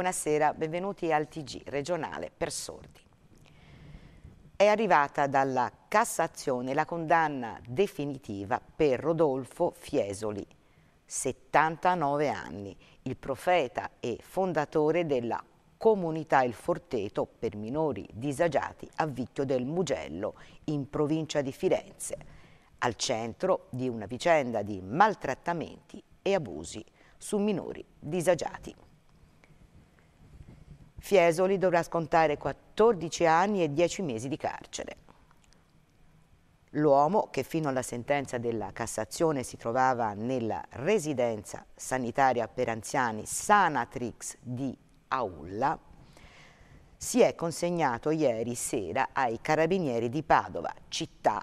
Buonasera, benvenuti al TG regionale per sordi. È arrivata dalla Cassazione la condanna definitiva per Rodolfo Fiesoli, 79 anni, il profeta e fondatore della comunità Il Forteto per minori disagiati a Vicchio del Mugello, in provincia di Firenze, al centro di una vicenda di maltrattamenti e abusi su minori disagiati. Fiesoli dovrà scontare 14 anni e 10 mesi di carcere. L'uomo, che fino alla sentenza della Cassazione si trovava nella residenza sanitaria per anziani Sanatrix di Aulla, si è consegnato ieri sera ai carabinieri di Padova, città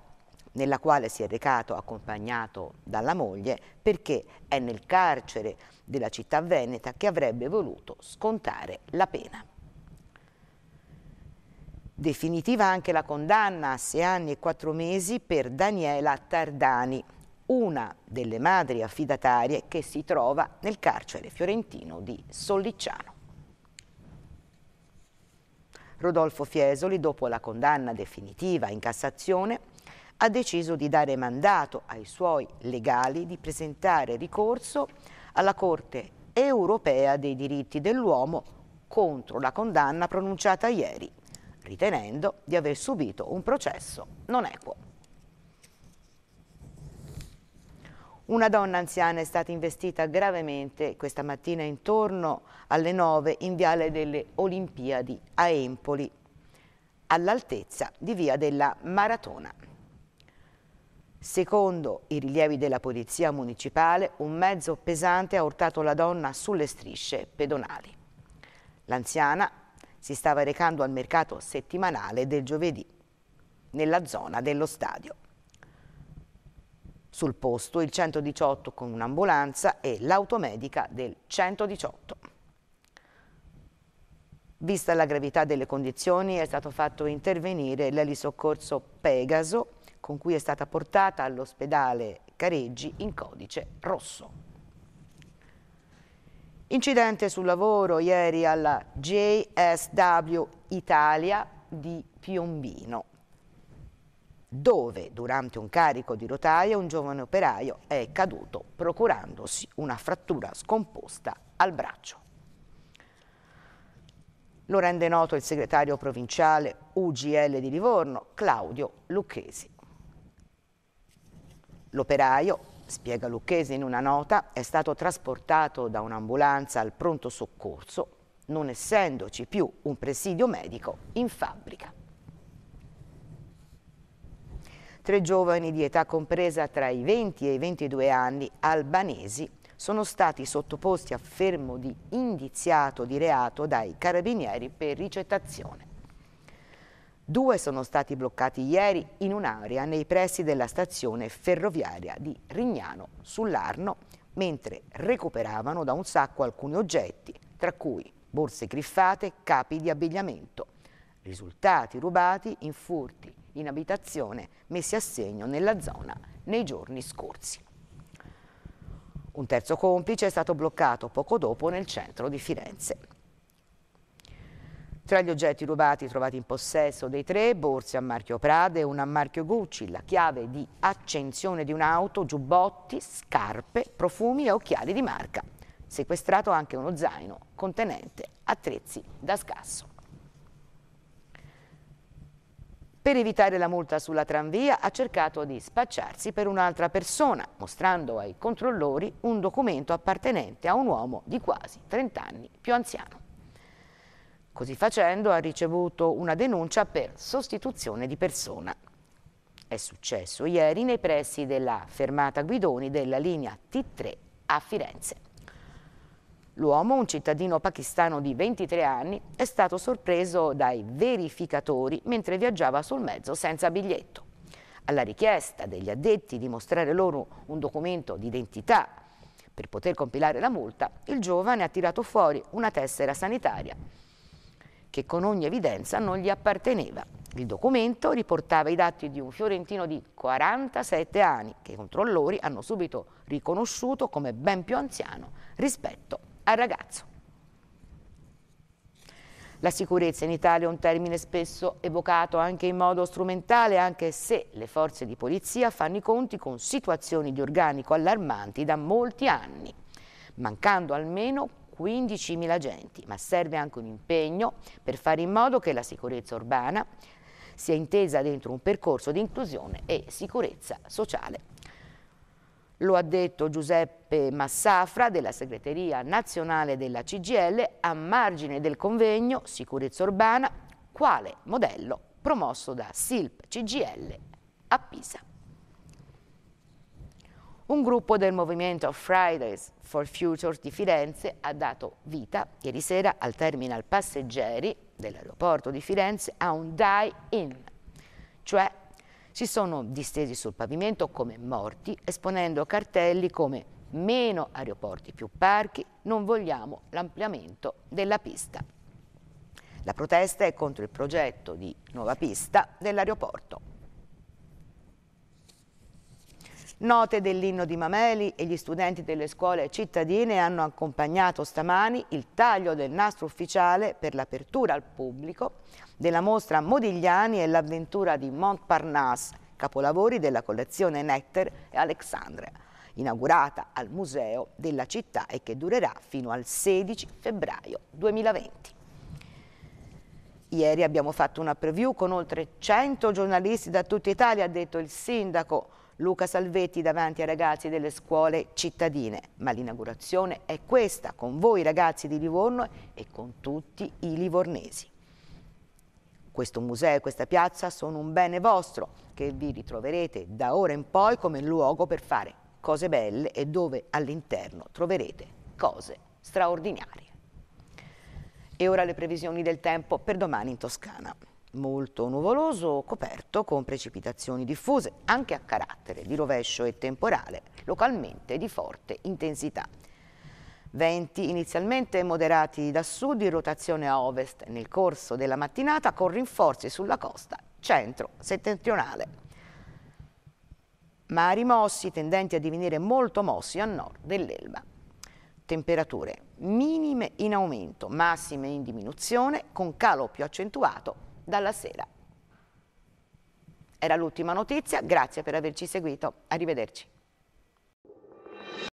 nella quale si è recato accompagnato dalla moglie perché è nel carcere della città veneta che avrebbe voluto scontare la pena. Definitiva anche la condanna a sei anni e quattro mesi per Daniela Tardani, una delle madri affidatarie che si trova nel carcere fiorentino di Sollicciano. Rodolfo Fiesoli, dopo la condanna definitiva in Cassazione, ha deciso di dare mandato ai suoi legali di presentare ricorso alla Corte europea dei diritti dell'uomo contro la condanna pronunciata ieri, ritenendo di aver subito un processo non equo. Una donna anziana è stata investita gravemente questa mattina intorno alle 9 in Viale delle Olimpiadi a Empoli, all'altezza di Via della Maratona. Secondo i rilievi della Polizia Municipale, un mezzo pesante ha urtato la donna sulle strisce pedonali. L'anziana si stava recando al mercato settimanale del giovedì, nella zona dello stadio. Sul posto il 118 con un'ambulanza e l'automedica del 118. Vista la gravità delle condizioni è stato fatto intervenire l'elisoccorso Pegaso con cui è stata portata all'ospedale Careggi in codice rosso. Incidente sul lavoro ieri alla JSW Italia di Piombino, dove durante un carico di rotaia un giovane operaio è caduto procurandosi una frattura scomposta al braccio. Lo rende noto il segretario provinciale UGL di Livorno, Claudio Lucchesi. L'operaio, spiega Lucchesi in una nota, è stato trasportato da un'ambulanza al pronto soccorso, non essendoci più un presidio medico in fabbrica. Tre giovani di età compresa tra i 20 e i 22 anni, albanesi, sono stati sottoposti a fermo di indiziato di reato dai carabinieri per ricettazione. Due sono stati bloccati ieri in un'area nei pressi della stazione ferroviaria di Rignano sull'Arno, mentre recuperavano da un sacco alcuni oggetti, tra cui borse griffate, capi di abbigliamento. Risultati rubati in furti in abitazione messi a segno nella zona nei giorni scorsi. Un terzo complice è stato bloccato poco dopo nel centro di Firenze. Tra gli oggetti rubati trovati in possesso dei tre, borse a marchio Prade, una a marchio Gucci, la chiave di accensione di un'auto, giubbotti, scarpe, profumi e occhiali di marca. Sequestrato anche uno zaino contenente attrezzi da scasso. Per evitare la multa sulla tranvia ha cercato di spacciarsi per un'altra persona, mostrando ai controllori un documento appartenente a un uomo di quasi 30 anni più anziano. Così facendo ha ricevuto una denuncia per sostituzione di persona. È successo ieri nei pressi della fermata Guidoni della linea T3 a Firenze. L'uomo, un cittadino pakistano di 23 anni, è stato sorpreso dai verificatori mentre viaggiava sul mezzo senza biglietto. Alla richiesta degli addetti di mostrare loro un documento d'identità per poter compilare la multa, il giovane ha tirato fuori una tessera sanitaria che con ogni evidenza non gli apparteneva. Il documento riportava i dati di un fiorentino di 47 anni, che i controllori hanno subito riconosciuto come ben più anziano rispetto al ragazzo. La sicurezza in Italia è un termine spesso evocato anche in modo strumentale, anche se le forze di polizia fanno i conti con situazioni di organico allarmanti da molti anni mancando almeno 15.000 agenti, ma serve anche un impegno per fare in modo che la sicurezza urbana sia intesa dentro un percorso di inclusione e sicurezza sociale. Lo ha detto Giuseppe Massafra della segreteria nazionale della CGL a margine del convegno Sicurezza Urbana, quale modello promosso da SILP CGL a Pisa. Un gruppo del movimento Fridays for Future di Firenze ha dato vita ieri sera al terminal passeggeri dell'aeroporto di Firenze a un die-in, cioè si sono distesi sul pavimento come morti esponendo cartelli come meno aeroporti più parchi, non vogliamo l'ampliamento della pista. La protesta è contro il progetto di nuova pista dell'aeroporto. Note dell'inno di Mameli e gli studenti delle scuole cittadine hanno accompagnato stamani il taglio del nastro ufficiale per l'apertura al pubblico della mostra Modigliani e l'avventura di Montparnasse, capolavori della collezione Netter e Alexandria, inaugurata al Museo della città e che durerà fino al 16 febbraio 2020. Ieri abbiamo fatto una preview con oltre 100 giornalisti da tutta Italia, ha detto il sindaco Luca Salvetti davanti ai ragazzi delle scuole cittadine. Ma l'inaugurazione è questa, con voi ragazzi di Livorno e con tutti i livornesi. Questo museo e questa piazza sono un bene vostro, che vi ritroverete da ora in poi come luogo per fare cose belle e dove all'interno troverete cose straordinarie. E ora le previsioni del tempo per domani in Toscana molto nuvoloso, coperto con precipitazioni diffuse, anche a carattere di rovescio e temporale, localmente di forte intensità. Venti inizialmente moderati da sud in rotazione a ovest nel corso della mattinata con rinforzi sulla costa centro-settentrionale. Mari mossi tendenti a divenire molto mossi a nord dell'Elba. Temperature minime in aumento, massime in diminuzione, con calo più accentuato dalla sera. Era l'ultima notizia, grazie per averci seguito, arrivederci.